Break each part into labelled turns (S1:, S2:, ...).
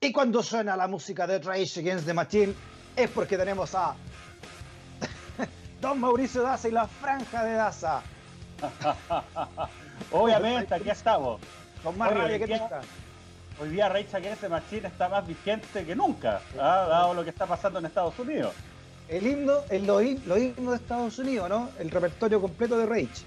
S1: Y cuando suena la música de Rage Against the Machine es porque tenemos a Don Mauricio Daza y la franja de Daza. Obviamente, aquí
S2: estamos. Con más que nunca. Hoy día Rage Against the Machine está más vigente que nunca, ¿ah? dado lo que está pasando en Estados Unidos.
S1: El himno, el, lo, himno de Estados Unidos, ¿no? El repertorio completo de Rage.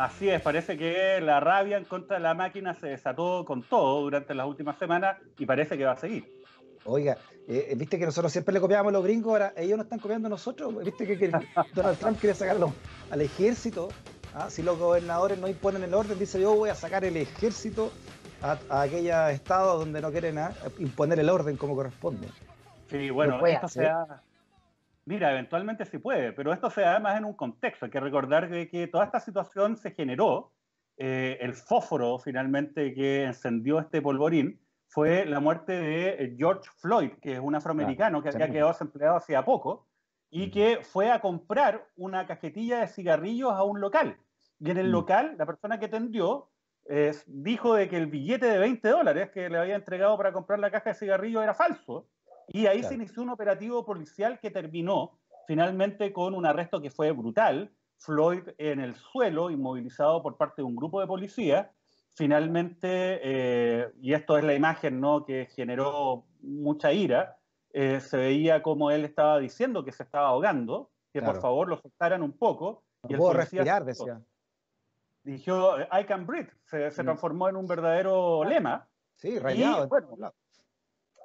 S2: Así es, parece que la rabia en contra de la máquina se desató con todo durante las últimas semanas y parece que va
S1: a seguir. Oiga, eh, eh, viste que nosotros siempre le copiábamos a los gringos, ahora ellos no están copiando a nosotros. Viste que, Donald Trump quiere sacar al ejército. ¿ah? Si los gobernadores no imponen el orden, dice yo voy a sacar el ejército a, aquella aquellos estados donde no quieren ¿ah? imponer el orden como corresponde.
S2: Sí, bueno, esto se, ha, Mira, eventualmente sí puede, pero esto se da más en un contexto. Hay que recordar que toda esta situación se generó, eh, el fósforo finalmente que encendió este polvorín fue la muerte de George Floyd, que es un afroamericano que había quedado desempleado hacía poco y que fue a comprar una cajetilla de cigarrillos a un local. Y en el local, la persona que atendió eh, dijo de que el billete de 20 dólares que le había entregado para comprar la caja de cigarrillos era falso y ahí se inició un operativo policial que terminó finalmente con un arresto que fue brutal. Floyd en el suelo, inmovilizado por parte de un grupo de policías. Finalmente, eh, y esto es la imagen ¿no? que generó mucha ira, eh, se veía como él estaba diciendo que se estaba ahogando, que por favor lo soltaran un poco. No y respirar, decía. Dijo, I can breathe. Se, mm. transformó en un verdadero lema. Sí, rayado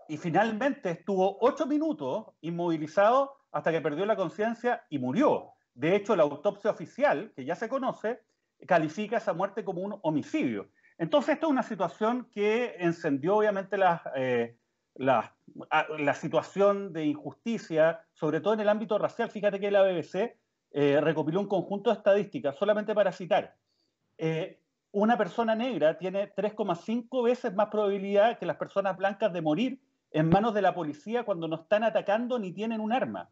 S2: y finalmente estuvo ocho minutos inmovilizado hasta que perdió la conciencia y murió. De hecho, la autopsia oficial, que ya se conoce, califica esa muerte como un homicidio. Entonces, esta es una situación que encendió obviamente la, eh, la, situación de injusticia, sobre todo en el ámbito racial. Fíjate que la BBC eh, recopiló un conjunto de estadísticas, solamente para citar. Eh, una persona negra tiene 3,5 veces más probabilidad que las personas blancas de morir en manos de la policía cuando no están atacando ni tienen un arma.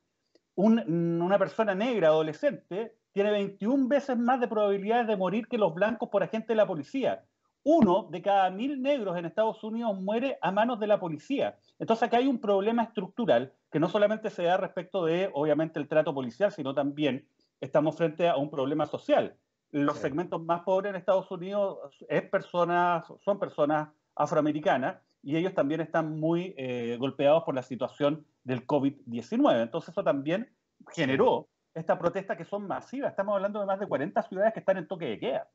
S2: una persona negra adolescente tiene 21 veces más de probabilidades de morir que los blancos por agente de la policía. Uno de cada mil negros en Estados Unidos muere a manos de la policía. Entonces acá hay un problema estructural que no solamente se da respecto de, obviamente, el trato policial, sino también estamos frente a un problema social. Los segmentos más pobres en Estados Unidos son personas afroamericanas y ellos también están muy eh, golpeados por la situación del COVID-19. Entonces eso también generó esta protesta que son masivas. Estamos hablando de más de 40 ciudades que están en toque de queda.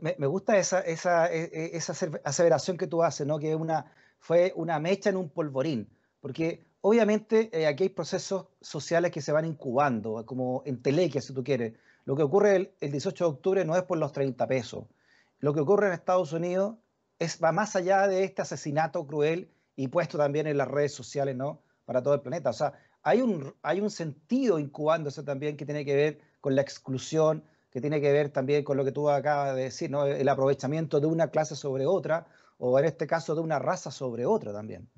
S1: Me, gusta esa, esa, e, e, esa, aseveración que tú haces, ¿no? que una, fue una mecha en un polvorín, porque obviamente eh, aquí hay procesos sociales que se van incubando, como en telequia, si tú quieres. Lo que ocurre el 18 de octubre no es por los 30 pesos. Lo que ocurre en Estados Unidos va más allá de este asesinato cruel y puesto también en las redes sociales, ¿no? Para todo el planeta. O sea, hay un, hay un sentido incubándose también que tiene que ver con la exclusión, que tiene que ver también con lo que tú acabas de decir, ¿no? El aprovechamiento de una clase sobre otra, o en este caso de una raza sobre otra también.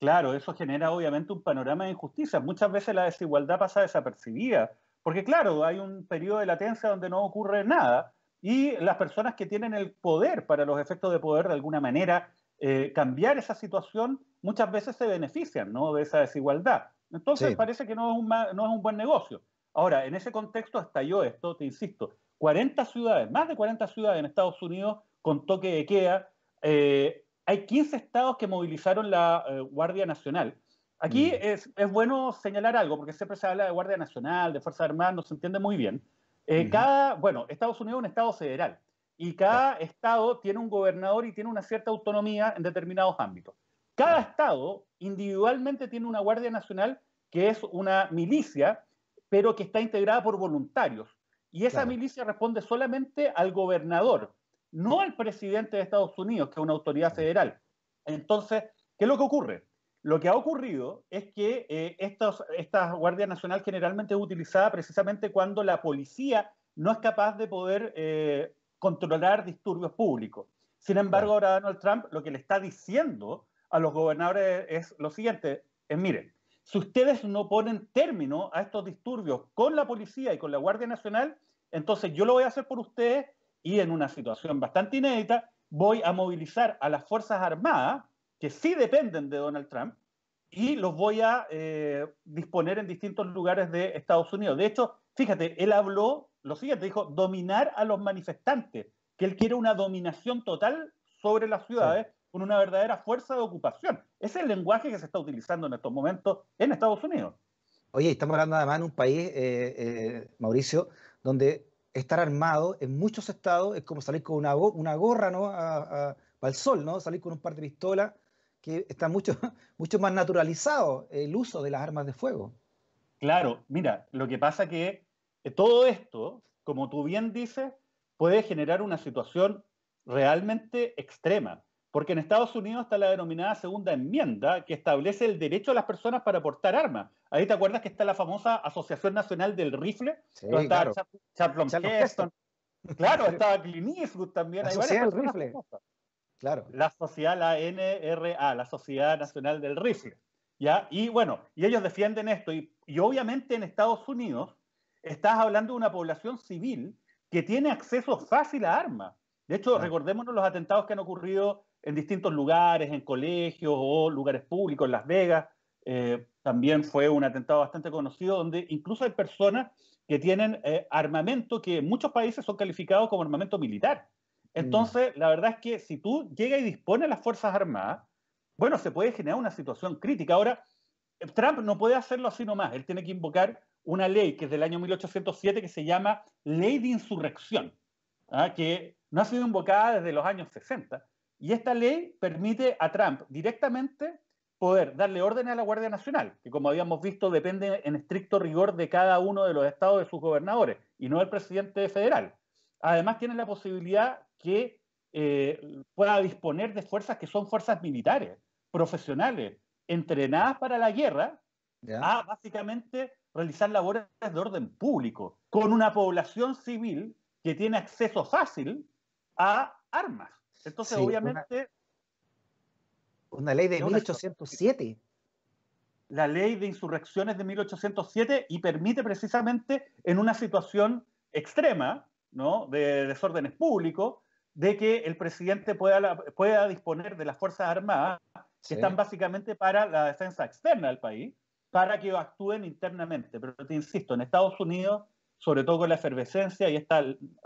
S2: Claro, eso genera obviamente un panorama de injusticia. Muchas veces la desigualdad pasa desapercibida, porque claro, hay un periodo de latencia donde no ocurre nada, y las personas que tienen el poder para los efectos de poder de alguna manera eh, cambiar esa situación muchas veces se benefician ¿no? de esa desigualdad. Entonces parece que no es, un no es un buen negocio. Ahora, en ese contexto estalló esto, te insisto, 40 ciudades, más de 40 ciudades en Estados Unidos con toque de queda. Eh, hay 15 estados que movilizaron la eh, Guardia Nacional. Aquí mm. es, es, bueno señalar algo, porque siempre se habla de Guardia Nacional, de Fuerzas Armadas, no se entiende muy bien. Eh, cada, bueno, Estados Unidos es un estado federal y cada estado tiene un gobernador y tiene una cierta autonomía en determinados ámbitos. Cada estado individualmente tiene una Guardia Nacional que es una milicia, pero que está integrada por voluntarios. Y esa milicia responde solamente al gobernador, no al presidente de Estados Unidos, que es una autoridad federal. Entonces, ¿qué es lo que ocurre? Lo que ha ocurrido es que eh, estos, esta Guardia Nacional generalmente es utilizada precisamente cuando la policía no es capaz de poder eh, controlar disturbios públicos. Sin embargo, ahora Donald Trump lo que le está diciendo a los gobernadores es lo siguiente, es miren, si ustedes no ponen término a estos disturbios con la policía y con la Guardia Nacional, entonces yo lo voy a hacer por ustedes y en una situación bastante inédita voy a movilizar a las Fuerzas Armadas que sí dependen de Donald Trump y los voy a eh, disponer en distintos lugares de Estados Unidos. De hecho, fíjate, él habló lo siguiente, dijo dominar a los manifestantes, que él quiere una dominación total sobre las ciudades con una verdadera fuerza de ocupación.
S1: Ese es el lenguaje que se está utilizando en estos momentos en Estados Unidos. Oye, estamos hablando además de un país, eh, eh, Mauricio, donde estar armado en muchos estados es como salir con una, gorra ¿no? el al sol, ¿no? salir con un par de pistolas que está mucho, mucho más naturalizado el uso de las armas de fuego. Claro, mira,
S2: lo que pasa que eh, todo esto, como tú bien dices, puede generar una situación realmente extrema, porque en Estados Unidos está la denominada segunda enmienda que establece el derecho a las personas para portar armas. Ahí te acuerdas que está la famosa Asociación Nacional del Rifle, sí, claro. está Claro, estaba también. Hay rifle. La sociedad, la NRA, la Sociedad Nacional del Rifle. Y bueno, y ellos defienden esto. Y, obviamente en Estados Unidos estás hablando de una población civil que tiene acceso fácil a armas. De hecho, recordémonos los atentados que han ocurrido en distintos lugares, en colegios o lugares públicos, en Las Vegas. Eh, también fue un atentado bastante conocido, donde incluso hay personas que tienen eh, armamento que en muchos países son calificados como armamento militar. Entonces, la verdad es que si tú llegas y dispones a las Fuerzas Armadas, bueno, se puede generar una situación crítica. Ahora, Trump no puede hacerlo así nomás. Él tiene que invocar una ley que es del año 1807 que se llama Ley de Insurrección, ¿ah? que no ha sido invocada desde los años 60. Y esta ley permite a Trump directamente poder darle órdenes a la Guardia Nacional, que como habíamos visto depende en estricto rigor de cada uno de los estados de sus gobernadores y no del presidente federal además tiene la posibilidad que eh, pueda disponer de fuerzas que son fuerzas militares, profesionales, entrenadas para la guerra, a básicamente realizar labores de orden público, con una población civil que tiene acceso fácil a armas. Entonces, obviamente... Una, ley de 1807. La ley de insurrecciones de 1807 y permite precisamente en una situación extrema de desórdenes públicos, de que el presidente pueda, pueda disponer de las Fuerzas Armadas, que están básicamente para la defensa externa del país, para que actúen internamente. Pero te insisto, en Estados Unidos, sobre todo con la efervescencia y esta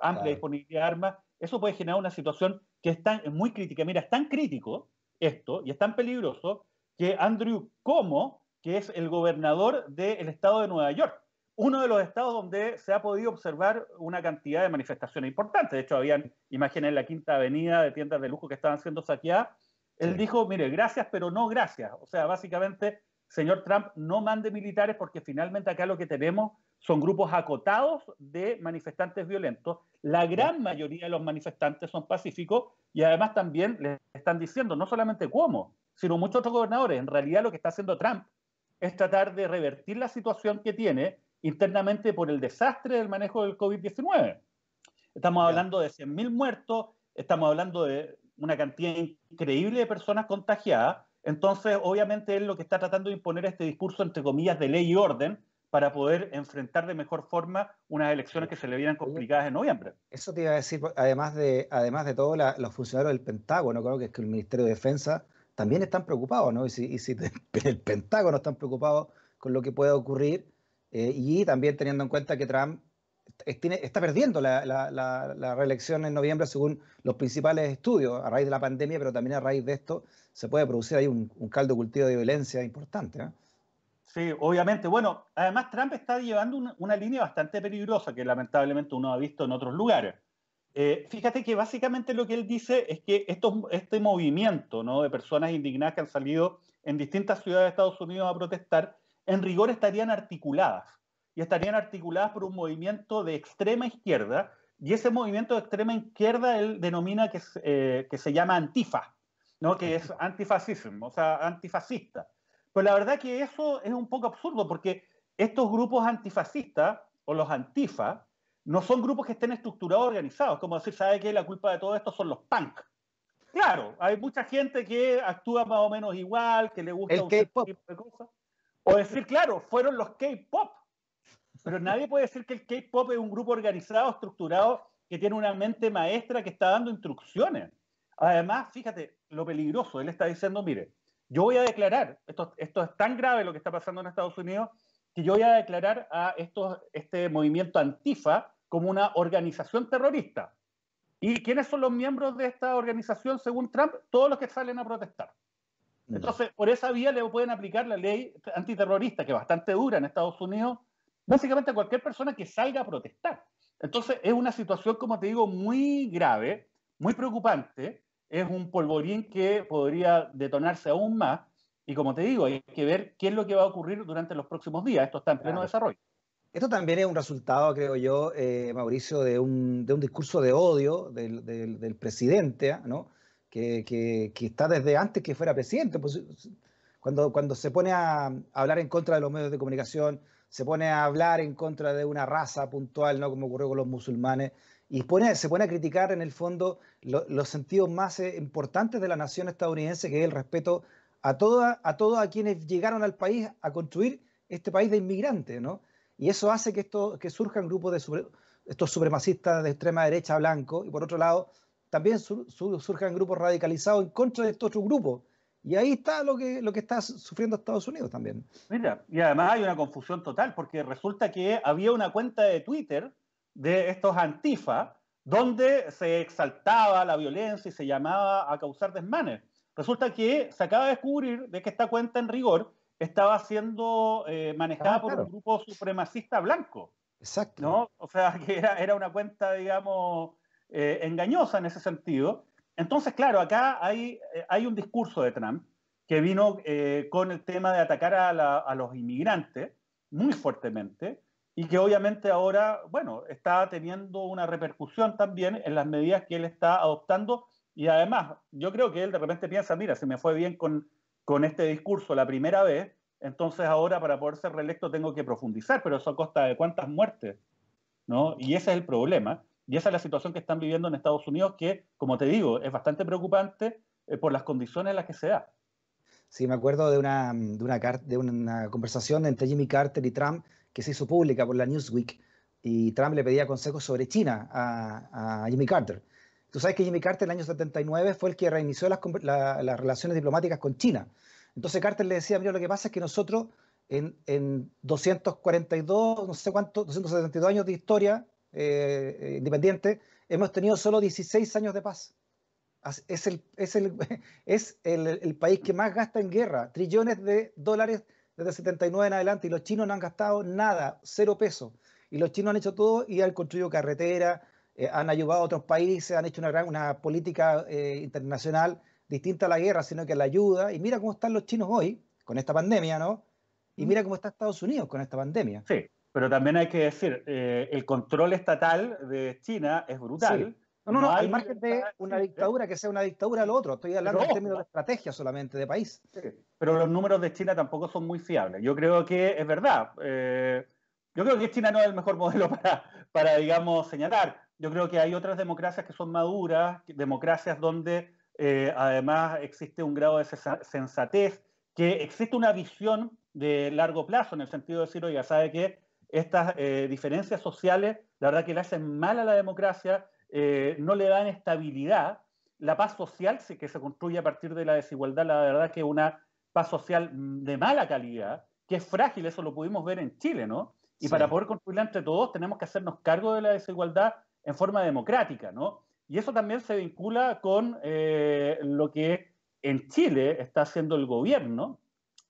S2: amplia disponibilidad de armas, eso puede generar una situación que es, muy crítica. Mira, es tan crítico esto y es tan peligroso que Andrew Como, que es el gobernador del estado de Nueva York, uno de los estados donde se ha podido observar una cantidad de manifestaciones importantes. De hecho, habían imágenes en la Quinta Avenida de tiendas de lujo que estaban siendo saqueadas. Él dijo, mire, gracias, pero no gracias. O sea, básicamente, señor Trump, no mande militares porque finalmente acá lo que tenemos son grupos acotados de manifestantes violentos. La gran mayoría de los manifestantes son pacíficos y además también le están diciendo, no solamente cómo, sino muchos otros gobernadores. En realidad lo que está haciendo Trump es tratar de revertir la situación que tiene internamente por el desastre del manejo del COVID-19. Estamos hablando de 100.000 muertos, estamos hablando de una cantidad increíble de personas contagiadas. Entonces, obviamente, es lo que está tratando de imponer este discurso, entre comillas, de ley y orden para poder enfrentar de mejor forma unas elecciones que se le vieran complicadas en noviembre.
S1: Eso te iba a decir, además de, además de todo, los funcionarios del Pentágono, creo que es que el Ministerio de Defensa, también están preocupados, ¿no? Y si, el Pentágono están preocupados con lo que puede ocurrir, eh, y también teniendo en cuenta que Trump está perdiendo la, reelección en noviembre según los principales estudios, a raíz de la pandemia, pero también a raíz de esto se puede producir ahí un, caldo cultivo de violencia importante. ¿eh?
S2: Sí, obviamente. Bueno, además Trump está llevando una, línea bastante peligrosa que lamentablemente uno ha visto en otros lugares. Eh, fíjate que básicamente lo que él dice es que estos, este movimiento de personas indignadas que han salido en distintas ciudades de Estados Unidos a protestar en rigor estarían articuladas, y estarían articuladas por un movimiento de extrema izquierda, y ese movimiento de extrema izquierda él denomina que, eh, se llama antifa, ¿no? que es antifascismo, o sea, antifascista. Pero la verdad que eso es un poco absurdo, porque estos grupos antifascistas, o los antifa, no son grupos que estén estructurados, organizados, como decir, ¿sabe que La culpa de todo esto son los punk. Claro, hay mucha gente que actúa más o menos igual, que le gusta tipo de cosas. O decir, claro, fueron los K-pop. Pero nadie puede decir que el K-pop es un grupo organizado, estructurado, que tiene una mente maestra que está dando instrucciones. Además, fíjate lo peligroso. Él está diciendo, mire, yo voy a declarar, esto, esto es tan grave lo que está pasando en Estados Unidos, que yo voy a declarar a estos, este movimiento antifa como una organización terrorista. ¿Y quiénes son los miembros de esta organización, según Trump? Todos los que salen a protestar. Entonces, por esa vía le pueden aplicar la ley antiterrorista, que es bastante dura en Estados Unidos, básicamente a cualquier persona que salga a protestar. Entonces, es una situación, como te digo, muy grave, muy preocupante. Es un polvorín que podría detonarse aún más. Y como te digo, hay que ver qué es lo que va a ocurrir durante los próximos días. Esto está en pleno desarrollo.
S1: Esto también es un resultado, creo yo, eh, Mauricio, de un, discurso de odio del, del presidente, ¿ah? ¿no? que, está desde antes que fuera presidente. Pues, cuando, cuando se pone a hablar en contra de los medios de comunicación, se pone a hablar en contra de una raza puntual, ¿no? como ocurrió con los musulmanes, y se pone a criticar en el fondo los sentidos más eh, importantes de la nación estadounidense, que es el respeto a, toda, a todos a quienes llegaron al país a construir este país de inmigrantes, Y eso hace que, esto, que surjan grupos de estos supremacistas de extrema derecha blanco, y por otro lado, también surjan grupos radicalizados en contra de estos otros grupos. Y ahí está lo que, lo que está sufriendo Estados Unidos también.
S2: Mira, y además hay una confusión total, porque resulta que había una cuenta de Twitter de estos antifa, donde se exaltaba la violencia y se llamaba a causar desmanes. Resulta que se acaba de descubrir de que esta cuenta en rigor estaba siendo eh, manejada ah, por un grupo supremacista blanco. Exacto. O sea, que era, era una cuenta, digamos, eh, engañosa en ese sentido. Entonces, claro, acá hay, eh, un discurso de Trump que vino eh, con el tema de atacar a, los inmigrantes muy fuertemente y que obviamente ahora, bueno, está teniendo una repercusión también en las medidas que él está adoptando y además yo creo que él de repente piensa, mira, se me fue bien con, con este discurso la primera vez, entonces ahora para poder ser reelecto tengo que profundizar, pero eso a costa de cuántas muertes, ¿no? Y ese es el problema. Y esa es la situación que están viviendo en Estados Unidos, que, como te digo, es bastante preocupante eh, por las condiciones en las que se da.
S1: Sí, me acuerdo de una, de una, de una conversación entre Jimmy Carter y Trump que se hizo pública por la Newsweek y Trump le pedía consejos sobre China a, Jimmy Carter. Tú sabes que Jimmy Carter en el año 79 fue el que reinició las, relaciones diplomáticas con China. Entonces Carter le decía, mira, lo que pasa es que nosotros en, 242, no sé cuántos, 272 años de historia eh, eh, independiente, hemos tenido solo 16 años de paz. Es, el, es, el, país que más gasta en guerra, trillones de dólares desde 79 en adelante, y los chinos no han gastado nada, cero peso. Y los chinos han hecho todo y han construido carreteras, eh, han ayudado a otros países, han hecho una, una política internacional distinta a la guerra, sino que la ayuda. Y mira cómo están los chinos hoy, con esta pandemia, ¿no? Y mm. mira cómo está Estados Unidos con esta pandemia. Sí.
S2: Pero también hay que decir, eh, el control estatal de China es brutal. No, no, no, al margen
S1: de una ¿eh? dictadura que sea una dictadura lo otro. Estoy hablando en términos de estrategia solamente, de país. Pero los números de China tampoco son muy fiables. Yo creo que es verdad. Eh, yo creo
S2: que China no es el mejor modelo para, para, digamos, señalar. Yo creo que hay otras democracias que son maduras, democracias donde además existe un grado de sensatez, que existe una visión de largo plazo, en el sentido de decir, ya sabe que estas eh, diferencias sociales, la verdad que le hacen mal a la democracia, eh, no le dan estabilidad. La paz social que se construye a partir de la desigualdad, la verdad que es una paz social mm, de mala calidad, que es frágil, eso lo pudimos ver en Chile, ¿no? Y para poder construirla entre todos tenemos que hacernos cargo de la desigualdad en forma democrática, ¿no? Y eso también se vincula con eh, lo que en Chile está haciendo el gobierno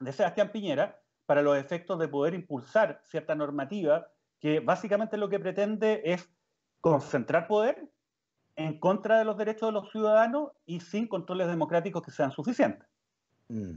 S2: de Sebastián Piñera, para los efectos de poder impulsar cierta normativa que básicamente lo que pretende es concentrar poder en contra de los derechos de los ciudadanos y sin controles democráticos que sean suficientes.
S1: Mm.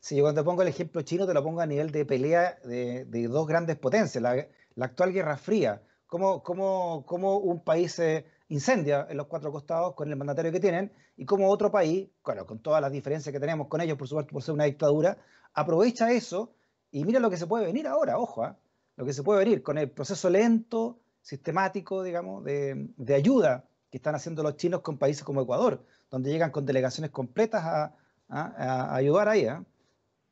S1: sí, yo cuando pongo el ejemplo chino te lo pongo a nivel de pelea de, dos grandes potencias, la, actual Guerra Fría, cómo, cómo, un país se incendia en los cuatro costados con el mandatario que tienen y cómo otro país, bueno, con todas las diferencias que tenemos con ellos, por supuesto, por ser una dictadura, aprovecha eso y mira lo que se puede venir ahora, ojo, ¿ah? lo que se puede venir con el proceso lento, sistemático, digamos, de, ayuda que están haciendo los chinos con países como Ecuador, donde llegan con delegaciones completas a, a, ayudar ahí. ¿ah?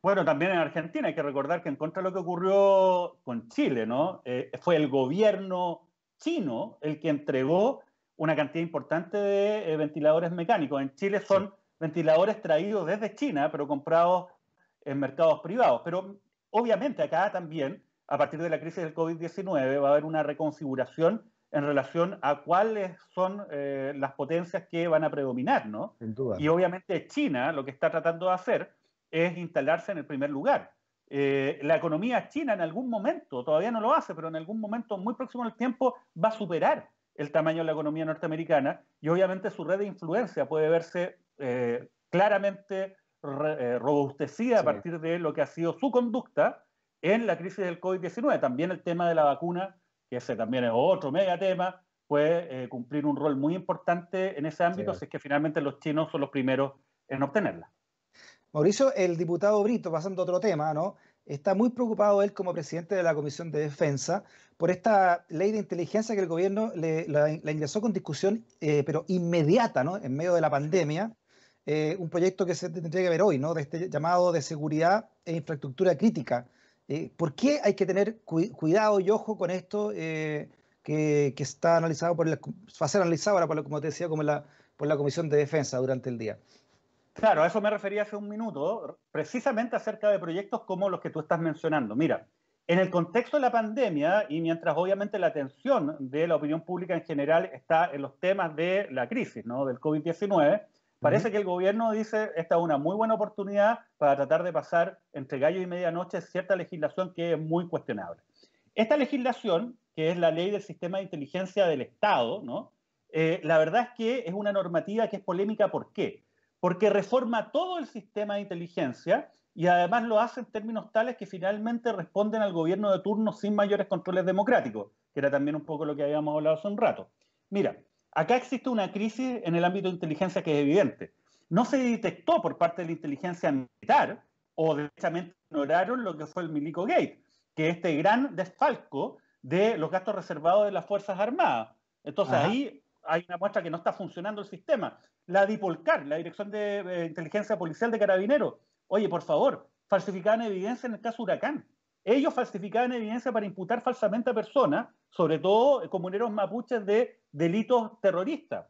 S2: Bueno, también en Argentina hay que recordar que en contra de lo que ocurrió con Chile, ¿no? Eh, fue el gobierno chino el que entregó una cantidad importante de eh, ventiladores mecánicos. En Chile son ventiladores traídos desde China, pero comprados en mercados privados. Pero Obviamente acá también, a partir de la crisis del COVID-19, va a haber una reconfiguración en relación a cuáles son eh, las potencias que van a predominar, ¿no? Y obviamente China lo que está tratando de hacer es instalarse en el primer lugar. Eh, la economía china en algún momento, todavía no lo hace, pero en algún momento muy próximo al tiempo va a superar el tamaño de la economía norteamericana y obviamente su red de influencia puede verse eh, claramente eh, robustecida a partir de lo que ha sido su conducta en la crisis del COVID-19. También el tema de la vacuna, que ese también es otro mega tema, puede eh, cumplir un rol muy importante en ese ámbito, si es que finalmente los chinos son los primeros en obtenerla.
S1: Mauricio, el diputado Brito, pasando a otro tema, ¿no? Está muy preocupado él como presidente de la Comisión de Defensa por esta ley de inteligencia que el gobierno le, la, ingresó con discusión, eh, pero inmediata, En medio de la pandemia. Eh, un proyecto que se tendría que ver hoy, ¿no? De este llamado de seguridad e infraestructura crítica. Eh, ¿Por qué hay que tener cuidado y ojo con esto eh, que, está analizado por la, va a ser analizado ahora, como te decía, como por la Comisión de Defensa durante el día?
S2: Claro, a eso me refería hace un minuto, precisamente acerca de proyectos como los que tú estás mencionando. Mira, en el contexto de la pandemia y mientras obviamente la atención de la opinión pública en general está en los temas de la crisis, ¿no? Del COVID-19, Parece que el gobierno dice, esta es una muy buena oportunidad para tratar de pasar entre gallo y medianoche cierta legislación que es muy cuestionable. Esta legislación, que es la ley del sistema de inteligencia del Estado, ¿no? Eh, la verdad es que es una normativa que es polémica. ¿Por qué? Porque reforma todo el sistema de inteligencia y además lo hace en términos tales que finalmente responden al gobierno de turno sin mayores controles democráticos, que era también un poco lo que habíamos hablado hace un rato. Mira, Acá existe una crisis en el ámbito de inteligencia que es evidente. No se detectó por parte de la inteligencia militar o derechamente ignoraron lo que fue el Milico Gate, que es este gran desfalco de los gastos reservados de las Fuerzas Armadas. Entonces ahí hay una muestra que no está funcionando el sistema. La DIPOLCAR, la Dirección de eh, Inteligencia Policial de Carabineros, oye, por favor, falsificaban evidencia en el caso Huracán. Ellos falsificaban evidencia para imputar falsamente a personas, sobre todo eh, comuneros mapuches de delitos terroristas.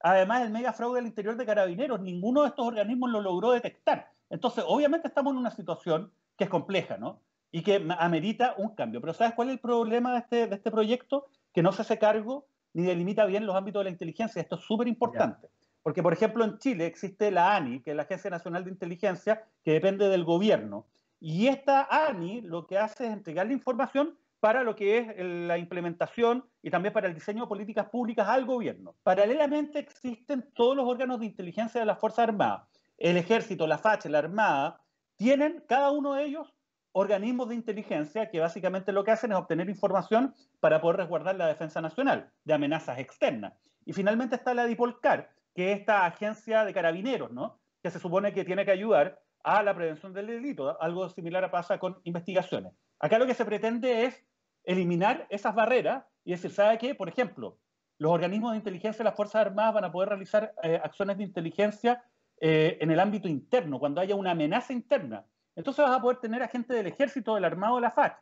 S2: Además, el mega fraude al interior de carabineros, ninguno de estos organismos lo logró detectar. Entonces, obviamente estamos en una situación que es compleja, ¿no? Y que amerita un cambio. Pero ¿sabes cuál es el problema de este, de este proyecto? Que no se hace cargo ni delimita bien los ámbitos de la inteligencia. Esto es súper importante. Porque, por ejemplo, en Chile existe la ANI, que es la Agencia Nacional de Inteligencia, que depende del gobierno. Y esta ANI lo que hace es entregar la información para lo que es la implementación y también para el diseño de políticas públicas al gobierno. Paralelamente existen todos los órganos de inteligencia de las Fuerzas Armadas. El ejército, la FACH, la Armada, tienen cada uno de ellos organismos de inteligencia que básicamente lo que hacen es obtener información para poder resguardar la defensa nacional de amenazas externas. Y finalmente está la DIPOLCAR, que es esta agencia de carabineros, ¿no? que se supone que tiene que ayudar a la prevención del delito, algo similar pasa con investigaciones. Acá lo que se pretende es eliminar esas barreras y decir, ¿sabe qué? Por ejemplo, los organismos de inteligencia de las Fuerzas Armadas van a poder realizar eh, acciones de inteligencia eh, en el ámbito interno, cuando haya una amenaza interna. Entonces vas a poder tener a gente del ejército, del armado, de la FAC,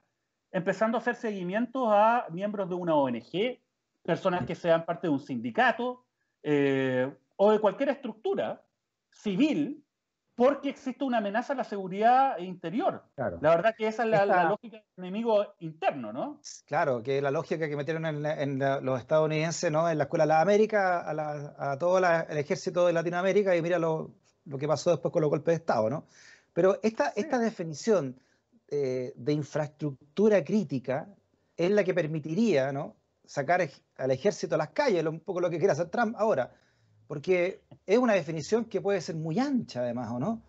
S2: empezando a hacer seguimientos a miembros de una ONG, personas que sean parte de un sindicato eh, o de cualquier estructura civil porque existe una amenaza a la seguridad interior.
S1: La verdad que esa es la, lógica
S2: del enemigo interno, ¿no?
S1: Claro, que es la lógica que metieron en, los estadounidenses, ¿no? En la escuela de la América, a, todo el ejército de Latinoamérica y mira lo, que pasó después con los golpes de Estado, ¿no? Pero esta, definición eh, de infraestructura crítica es la que permitiría, Sacar al ejército a las calles, un poco lo que quiere hacer Trump ahora porque es una definición que puede ser muy ancha, además, ¿o no?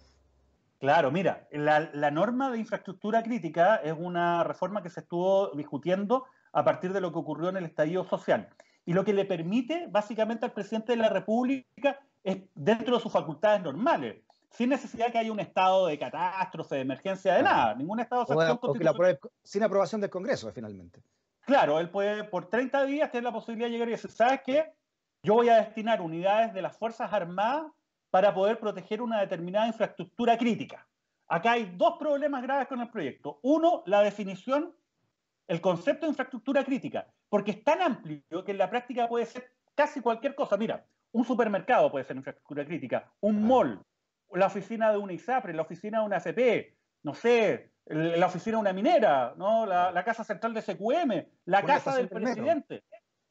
S2: Claro, mira, la, norma de infraestructura crítica es una reforma que se estuvo discutiendo a partir de lo que ocurrió en el estallido social. Y lo que le permite básicamente al presidente de la República es dentro de sus facultades normales, sin necesidad que haya un estado de catástrofe, de emergencia, de nada. Ningún estado de sin aprobación del Congreso, finalmente. Claro, él puede por 30 días tener la posibilidad de llegar y decir, ¿sabes qué? Yo voy a destinar unidades de las Fuerzas Armadas para poder proteger una determinada infraestructura crítica. Acá hay dos problemas graves con el proyecto. Uno, la definición, el concepto de infraestructura crítica, porque es tan amplio que en la práctica puede ser casi cualquier cosa. Mira, un supermercado puede ser infraestructura crítica, un mall, la oficina de una ISAPRE, la oficina de una CP, no sé, la oficina de una minera, ¿no? la, casa central de SQM, la casa del presidente.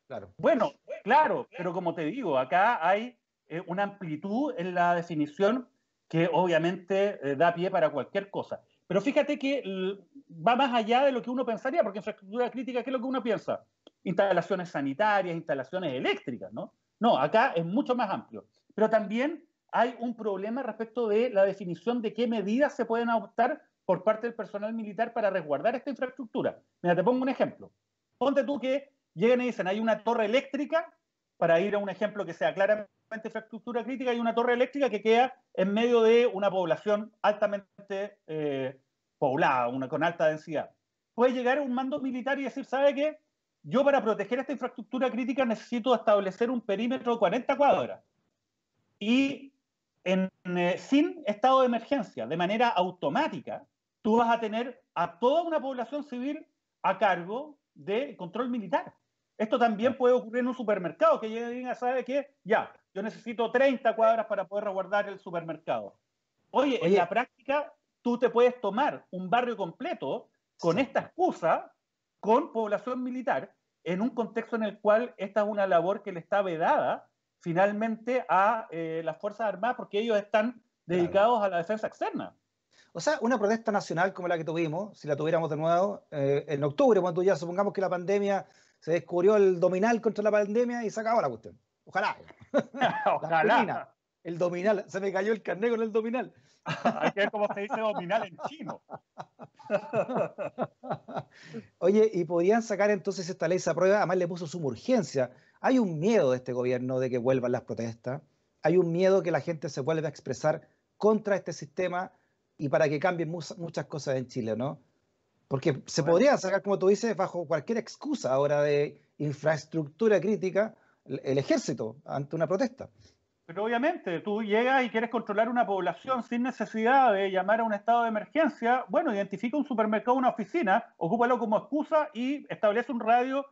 S2: Claro. Bueno, claro, pero como te digo, acá hay eh, una amplitud en la definición que obviamente eh, da pie para cualquier cosa. Pero fíjate que va más allá de lo que uno pensaría, porque infraestructura crítica, ¿qué es lo que uno piensa? Instalaciones sanitarias, instalaciones eléctricas, ¿no? No, acá es mucho más amplio. Pero también hay un problema respecto de la definición de qué medidas se pueden adoptar por parte del personal militar para resguardar esta infraestructura. Mira, te pongo un ejemplo. Ponte tú que llegan y dicen, hay una torre eléctrica, para ir a un ejemplo que sea claramente infraestructura crítica, hay una torre eléctrica que queda en medio de una población altamente eh, poblada, una, con alta densidad. Puede llegar un mando militar y decir, ¿sabe qué? Yo para proteger esta infraestructura crítica necesito establecer un perímetro de 40 cuadras y eh, sin estado de emergencia, de manera automática, tú vas a tener a toda una población civil a cargo de control militar. Esto también puede ocurrir en un supermercado, que alguien a ¿sabe que, Ya, yo necesito 30 cuadras para poder resguardar el supermercado. Oye, en la práctica tú te puedes tomar un barrio completo con esta excusa, con población militar, en un contexto en el cual esta es una labor que le está vedada finalmente
S1: a eh, las Fuerzas Armadas porque ellos están dedicados a la defensa externa. O sea, una protesta nacional como la que tuvimos, si la tuviéramos de nuevo eh, en octubre, cuando ya supongamos que la pandemia se descubrió el dominal contra la pandemia y se acabó la cuestión. Ojalá. Ojalá. el dominal, se me cayó el carné con el dominal. que ver como se dice dominal en chino. Oye, y podrían sacar entonces esta ley, esa prueba? además le puso suma urgencia. Hay un miedo de este gobierno de que vuelvan las protestas, hay un miedo que la gente se vuelva a expresar contra este sistema y para que cambien muchas cosas en Chile, ¿no? Porque se podría sacar, como tú dices, bajo cualquier excusa ahora de infraestructura crítica, el ejército ante una protesta.
S2: Pero obviamente, tú llegas y quieres controlar una población sin necesidad de llamar a un estado de emergencia. Bueno, identifica un supermercado, una oficina, ocúpalo como excusa y establece un radio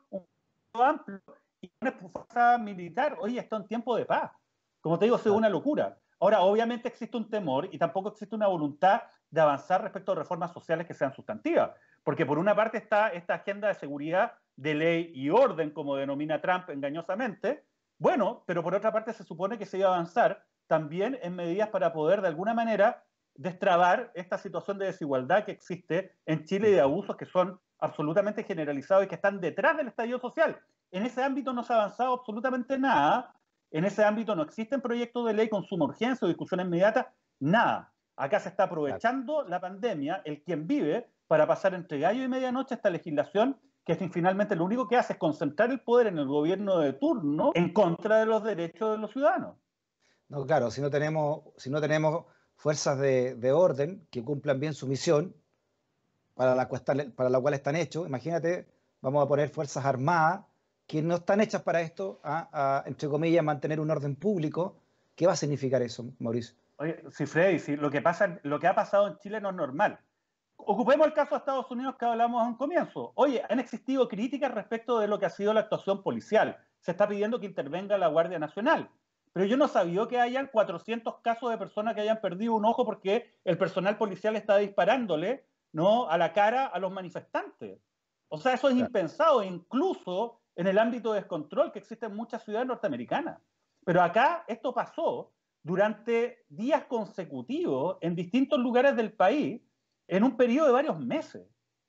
S2: amplio y una fuerza militar. hoy está en tiempo de paz. Como te digo, es una locura. Ahora, obviamente existe un temor y tampoco existe una voluntad de avanzar respecto a reformas sociales que sean sustantivas, porque por una parte está esta agenda de seguridad, de ley y orden, como denomina Trump engañosamente, bueno, pero por otra parte se supone que se iba a avanzar también en medidas para poder de alguna manera destrabar esta situación de desigualdad que existe en Chile y de abusos que son absolutamente generalizados y que están detrás del estadio social. En ese ámbito no se ha avanzado absolutamente nada, en ese ámbito no existen proyectos de ley con suma urgencia o discusión inmediata, nada. Acá se está aprovechando la pandemia, el quien vive, para pasar entre gallo y medianoche esta legislación que finalmente lo único que hace es concentrar el poder en el gobierno de turno en contra de los derechos de los ciudadanos.
S1: No, claro, si no tenemos, si no tenemos fuerzas de, orden que cumplan bien su misión, para la cual están hechos, imagínate, vamos a poner fuerzas armadas que no están hechas para esto, entre comillas, mantener un orden público. ¿Qué va a significar eso, Mauricio?
S2: Oye, sí, Freddy, lo, que pasa, lo que ha pasado en Chile no es normal. Ocupemos el caso de Estados Unidos que hablamos a un comienzo. Oye, han existido críticas respecto de lo que ha sido la actuación policial. Se está pidiendo que intervenga la Guardia Nacional. Pero yo no sabía que hayan 400 casos de personas que hayan perdido un ojo porque el personal policial está disparándole ¿no? a la cara a los manifestantes. O sea, eso es impensado. Incluso en el ámbito de descontrol que existe en muchas ciudades norteamericanas. Pero acá esto pasó durante días consecutivos en distintos lugares del país en un periodo de varios meses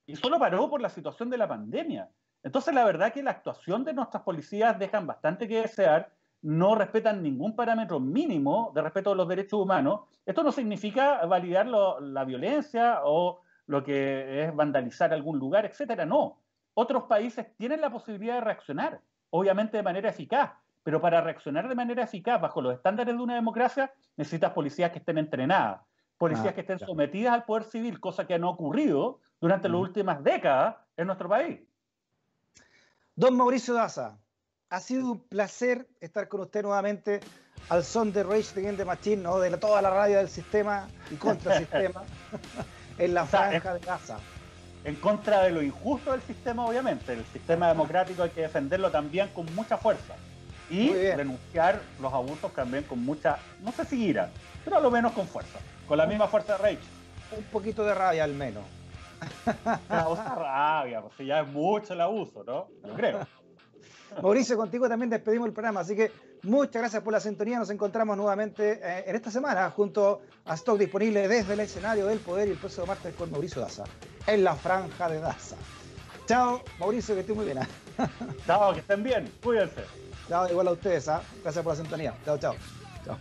S2: y solo paró por la situación de la pandemia. Entonces la verdad que la actuación de nuestras policías dejan bastante que desear, no respetan ningún parámetro mínimo de respeto a los derechos humanos. Esto no significa validar la violencia o lo que es vandalizar algún lugar, etcétera, no otros países tienen la posibilidad de reaccionar, obviamente de manera eficaz, pero para reaccionar de manera eficaz bajo los estándares de una democracia necesitas policías que estén entrenadas, policías ah, que estén sometidas al poder civil, cosa que no ha ocurrido durante las últimas décadas en nuestro país.
S1: Don Mauricio Daza, ha sido un placer estar con usted nuevamente al son de Rage the Machín, Machine, de toda la radio del sistema y contra sistema,
S2: en la franja de Gaza en contra de lo injusto del sistema, obviamente. El sistema democrático hay que defenderlo también con mucha fuerza. Y denunciar los abusos también con mucha, no sé si ira, pero a lo menos con fuerza. Con la misma fuerza de Rage. Un poquito de rabia al menos.
S1: rabia,
S2: porque ya es mucho el abuso, ¿no? Yo creo.
S1: Mauricio, contigo también despedimos el programa, así que muchas gracias por la sintonía. Nos encontramos nuevamente eh, en esta semana junto a Stock disponible desde el escenario del poder y el de martes con Mauricio Daza, en la franja de Daza. Chao, Mauricio, que estés muy bien. ¿ah? chao, que estén bien, cuídense. Chao, igual a ustedes, ¿ah? gracias por la sintonía. Chao, chao. Chao.